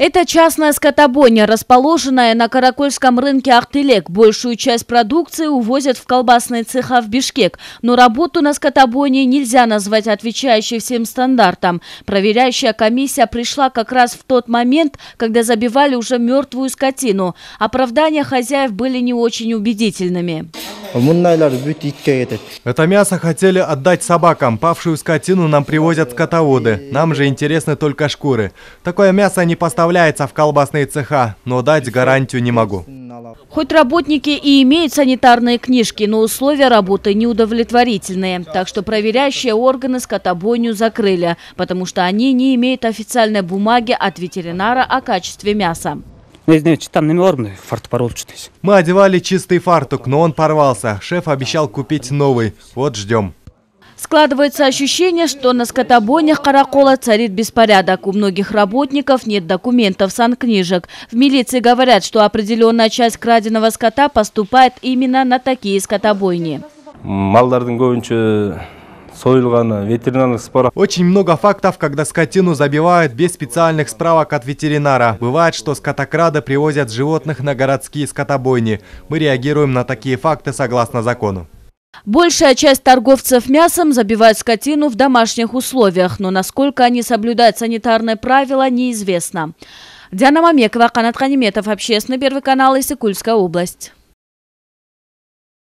Это частная скотобойня, расположенная на Каракольском рынке Ахтылек. Большую часть продукции увозят в колбасные цеха в Бишкек. Но работу на скотобойне нельзя назвать отвечающей всем стандартам. Проверяющая комиссия пришла как раз в тот момент, когда забивали уже мертвую скотину. Оправдания хозяев были не очень убедительными. А это мясо хотели отдать собакам. Павшую скотину нам привозят скотоводы. Нам же интересны только шкуры. Такое мясо не поставляется в колбасные цеха, но дать гарантию не могу. Хоть работники и имеют санитарные книжки, но условия работы неудовлетворительные. Так что проверяющие органы скотобойню закрыли, потому что они не имеют официальной бумаги от ветеринара о качестве мяса. Ну, Мы одевали чистый фартук, но он порвался. Шеф обещал купить новый. Вот ждем. Складывается ощущение, что на скотобойнях Каракола царит беспорядок. У многих работников нет документов, санкнижек. В милиции говорят, что определенная часть краденого скота поступает именно на такие скотобойни. Малдардың очень много фактов, когда скотину забивают без специальных справок от ветеринара. Бывает, что скотокрады привозят животных на городские скотобойни. Мы реагируем на такие факты согласно закону. Большая часть торговцев мясом забивает скотину в домашних условиях, но насколько они соблюдают санитарные правила, неизвестно. Диана Мамекова, Канат Ханиметов, Общественный первый канал, Исыкульская область.